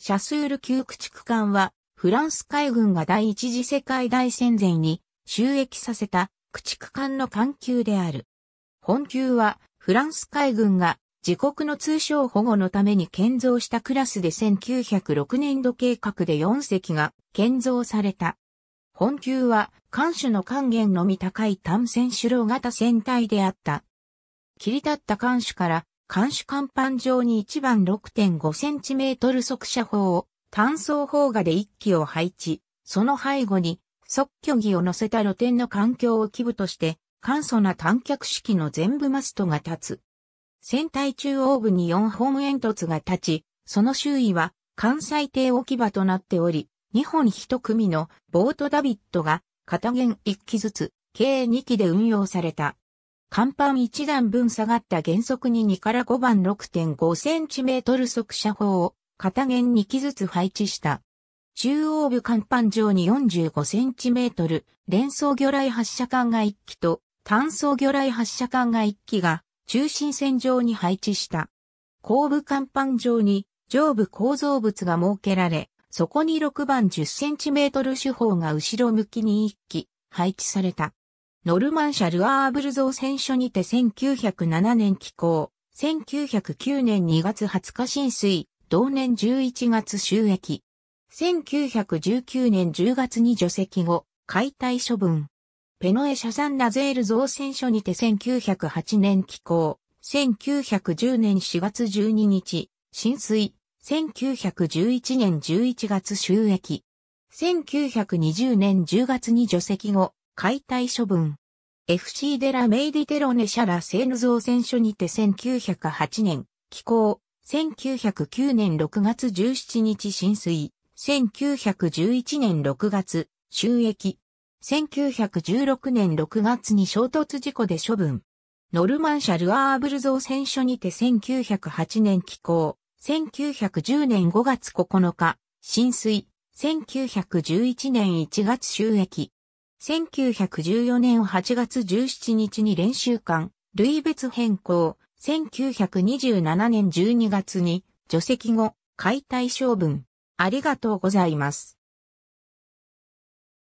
シャスール旧駆逐艦は、フランス海軍が第一次世界大戦前に収益させた駆逐艦の艦級である。本級は、フランス海軍が自国の通商保護のために建造したクラスで1906年度計画で4隻が建造された。本級は、艦首の還元のみ高い単線主楼型船体であった。切り立った艦首から監視甲板上に1番 6.5cm 速射砲を単装砲画で1機を配置、その背後に即居技を乗せた露天の環境を基部として、簡素な短脚式の全部マストが立つ。船体中央部に4本煙突が立ち、その周囲は関西艇置き場となっており、2本1組のボートダビットが片弦1機ずつ、計2機で運用された。甲板1段分下がった原則に2から5番 6.5cm 速射砲を片弦2機ずつ配置した。中央部甲板上に 45cm 連装魚雷発射管が1機と単装魚雷発射管が1機が中心線上に配置した。後部甲板上に上部構造物が設けられ、そこに6番 10cm 手法が後ろ向きに1機配置された。ノルマンシャルアーブル造船所にて1907年寄港、1909年2月20日浸水、同年11月収益。1919年10月に除籍後、解体処分。ペノエシャサンナゼール造船所にて1908年寄港、1910年4月12日、浸水、1911年11月収益。1920年10月に除籍後、解体処分。FC デラメイディテロネシャラセーヌ造船所にて1908年、寄港、1909年6月17日浸水、1911年6月、収益、1916年6月に衝突事故で処分。ノルマンシャルアーブル造船所にて1908年寄港、1910年5月9日、浸水、1911年1月収益、1914年8月17日に練習館、類別変更、1927年12月に除籍後、解体処分。ありがとうございます。